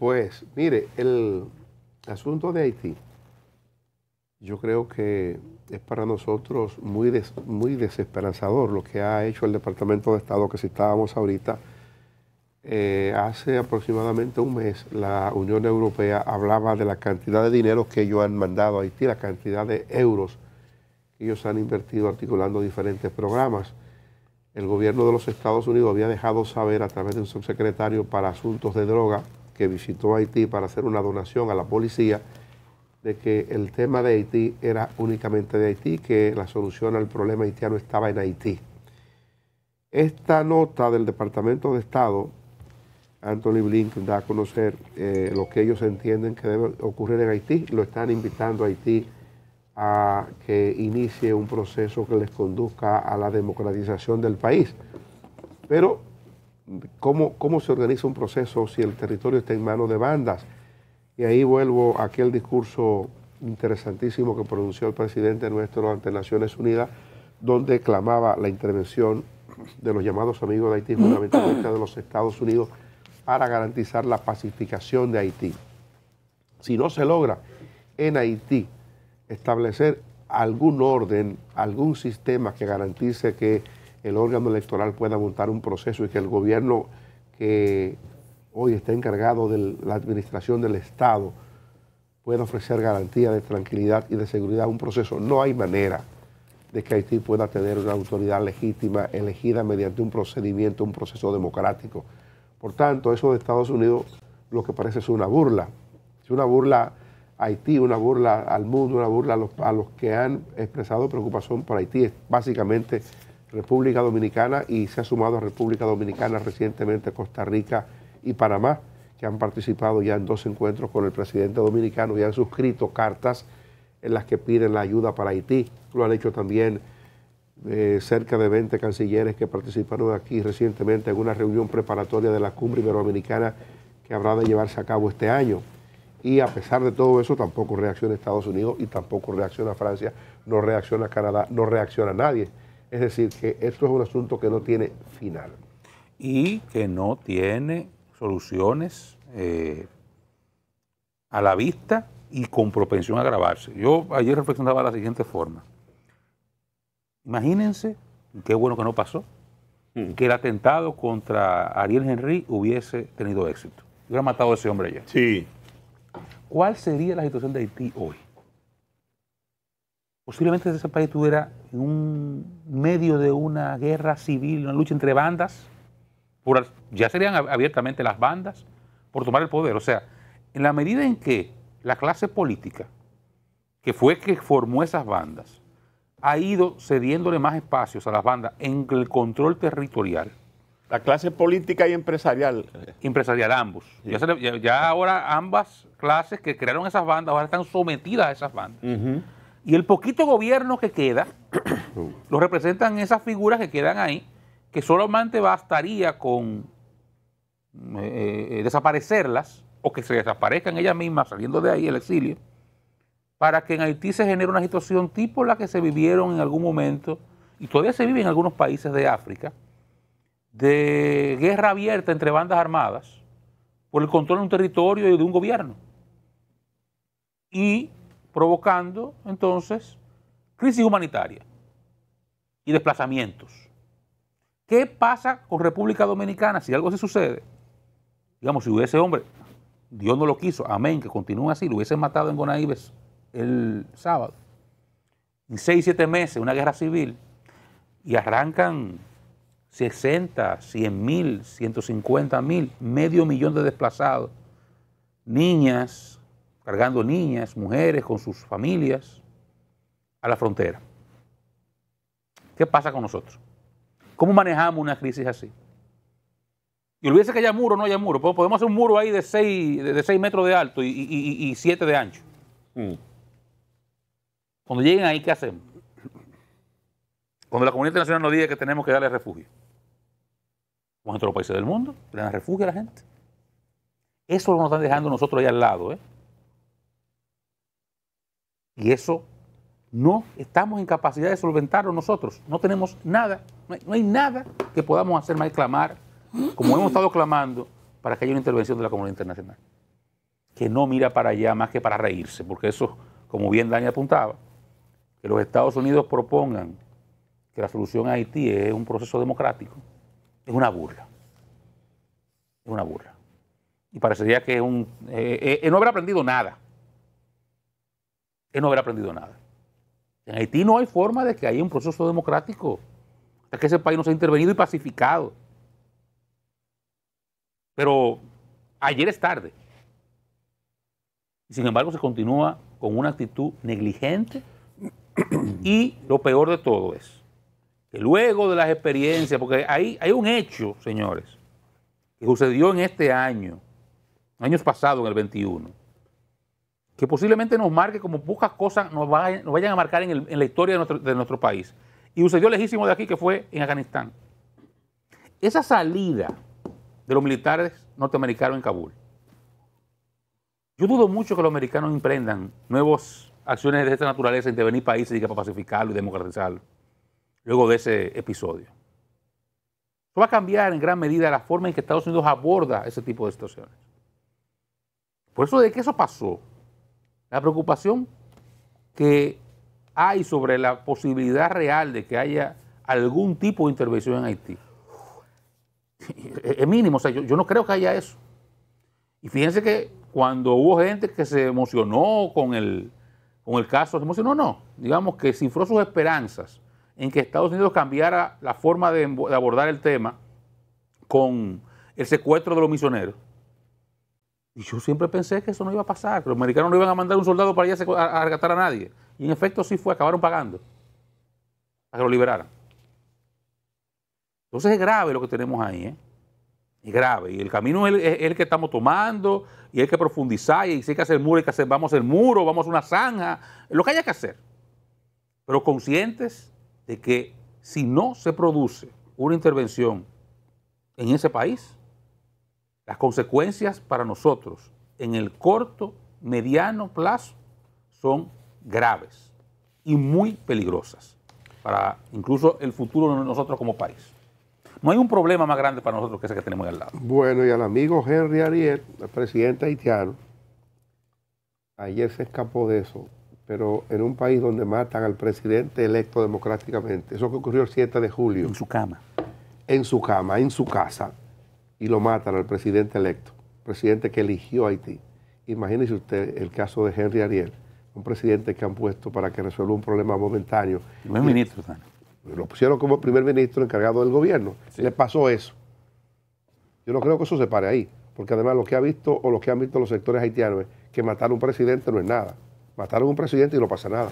Pues mire, el asunto de Haití, yo creo que es para nosotros muy, desesperanzador lo que ha hecho el Departamento de Estado que citábamos ahorita. Eh, hace aproximadamente un mes la Unión Europea hablaba de la cantidad de dinero que ellos han mandado a Haití, la cantidad de euros que ellos han invertido articulando diferentes programas. El gobierno de los Estados Unidos había dejado saber a través de un subsecretario para asuntos de droga, que visitó Haití para hacer una donación a la policía, de que el tema de Haití era únicamente de Haití, que la solución al problema haitiano estaba en Haití. Esta nota del Departamento de Estado, Anthony Blinken da a conocer eh, lo que ellos entienden que debe ocurrir en Haití, lo están invitando a Haití a que inicie un proceso que les conduzca a la democratización del país. Pero cómo, se organiza un proceso si el territorio está en manos de bandas. Y ahí vuelvo a aquel discurso interesantísimo que pronunció el presidente nuestro ante Naciones Unidas, donde clamaba la intervención de los llamados amigos de Haití, fundamentalmente de los Estados Unidos, para garantizar la pacificación de Haití. Si no se logra en Haití establecer algún orden, algún sistema que garantice que el órgano electoral pueda montar un proceso y que el gobierno que hoy está encargado de la administración del Estado pueda ofrecer garantía de tranquilidad y de seguridad a un proceso. No hay manera de que Haití pueda tener una autoridad legítima elegida mediante un procedimiento, un proceso democrático. Por tanto, eso de Estados Unidos lo que parece es una burla. Es una burla a Haití, una burla al mundo, una burla a los, a los que han expresado preocupación por Haití. Es básicamente República Dominicana y se ha sumado a República Dominicana recientemente Costa Rica y Panamá, que han participado ya en dos encuentros con el presidente dominicano y han suscrito cartas en las que piden la ayuda para Haití. Lo han hecho también eh, cerca de 20 cancilleres que participaron aquí recientemente en una reunión preparatoria de la cumbre iberoamericana que habrá de llevarse a cabo este año. Y a pesar de todo eso, tampoco reacciona Estados Unidos y tampoco reacciona Francia, no reacciona Canadá, no reacciona nadie. Es decir, que esto es un asunto que no tiene final. Y que no tiene soluciones eh, a la vista y con propensión a agravarse. Yo ayer reflexionaba de la siguiente forma. Imagínense, qué bueno que no pasó, mm. que el atentado contra Ariel Henry hubiese tenido éxito. Hubiera matado a ese hombre ya. Sí. ¿Cuál sería la situación de Haití hoy? posiblemente ese país tuviera en un medio de una guerra civil, una lucha entre bandas, por, ya serían abiertamente las bandas por tomar el poder. O sea, en la medida en que la clase política, que fue que formó esas bandas, ha ido cediéndole más espacios a las bandas en el control territorial. La clase política y empresarial. Empresarial, ambos. Ya, ahora ambas clases que crearon esas bandas ahora están sometidas a esas bandas. Y el poquito gobierno que queda, lo representan esas figuras que quedan ahí, que solamente bastaría con eh, eh, desaparecerlas o que se desaparezcan ellas mismas saliendo de ahí el exilio, para que en Haití se genere una situación tipo la que se vivieron en algún momento, y todavía se vive en algunos países de África, de guerra abierta entre bandas armadas por el control de un territorio y de un gobierno. Y provocando entonces crisis humanitaria y desplazamientos. ¿Qué pasa con República Dominicana si algo se sucede? Digamos, si hubiese hombre, Dios no lo quiso, amén, que continúe así, lo hubiesen matado en Gonaíves el sábado. En seis, siete meses, una guerra civil, y arrancan 60, 100 mil, 150 mil, medio millón de desplazados, niñas, cargando niñas, mujeres, con sus familias a la frontera. ¿Qué pasa con nosotros? ¿Cómo manejamos una crisis así? Y olvídese que haya muro no haya muro. Podemos hacer un muro ahí de 6 de, seis metros de alto y 7 de ancho. Mm. Cuando lleguen ahí, ¿qué hacemos? Cuando la comunidad internacional nos diga que tenemos que darle refugio. Como en otros países del mundo, le dan refugio a la gente. Eso lo nos están dejando nosotros ahí al lado. ¿eh? Y eso no estamos en capacidad de solventarlo nosotros. No tenemos nada, no hay, nada que podamos hacer más que clamar, como hemos estado clamando, para que haya una intervención de la comunidad internacional. Que no mira para allá más que para reírse, porque eso, como bien Dani apuntaba, que los Estados Unidos propongan que la solución a Haití es un proceso democrático, es una burla. Es una burla. Y parecería que un. Eh, eh, no habrá aprendido nada es no haber aprendido nada. En Haití no hay forma de que haya un proceso democrático hasta que ese país no ha intervenido y pacificado. Pero ayer es tarde. sin embargo se continúa con una actitud negligente y lo peor de todo es que luego de las experiencias, porque hay, hay un hecho, señores, que sucedió en este año, años pasados, en el 21, que posiblemente nos marque como pocas cosas nos, vayan a marcar en, la historia de nuestro, país. Y sucedió lejísimo de aquí, que fue en Afganistán. Esa salida de los militares norteamericanos en Kabul. Yo dudo mucho que los americanos emprendan nuevas acciones de esta naturaleza, intervenir países y que para pacificarlo y democratizarlo, luego de ese episodio. Eso va a cambiar en gran medida la forma en que Estados Unidos aborda ese tipo de situaciones. Por eso de que eso pasó, la preocupación que hay sobre la posibilidad real de que haya algún tipo de intervención en Haití. Es mínimo, o sea, yo, no creo que haya eso. Y fíjense que cuando hubo gente que se emocionó con el, con el caso, se emocionó, no, digamos que cifró sus esperanzas en que Estados Unidos cambiara la forma de abordar el tema con el secuestro de los misioneros. Y yo siempre pensé que eso no iba a pasar, que los americanos no iban a mandar un soldado para allá a rescatar a nadie. Y en efecto sí fue, acabaron pagando para que lo liberaran. Entonces es grave lo que tenemos ahí, ¿eh? Es grave. Y el camino es el, que estamos tomando, y hay que profundizar, y si hay que hacer muro, y que hacer, vamos a hacer muro, vamos a una zanja, lo que haya que hacer. Pero conscientes de que si no se produce una intervención en ese país, las consecuencias para nosotros en el corto, mediano plazo son graves y muy peligrosas para incluso el futuro de nosotros como país. No hay un problema más grande para nosotros que ese que tenemos al lado. Bueno, y al amigo Henry Ariel, el presidente haitiano, ayer se escapó de eso, pero en un país donde matan al presidente electo democráticamente, eso que ocurrió el 7 de julio. En su cama. En su cama, en su casa y lo matan al presidente electo, presidente que eligió Haití. Imagínese usted el caso de Henry Ariel, un presidente que han puesto para que resuelva un problema momentáneo. Primer ministro, Lo pusieron como primer ministro encargado del gobierno. Le pasó eso. Yo no creo que eso se pare ahí, porque además lo que ha visto o lo que han visto los sectores haitianos es que matar a un presidente no es nada. Mataron a un presidente y no pasa nada.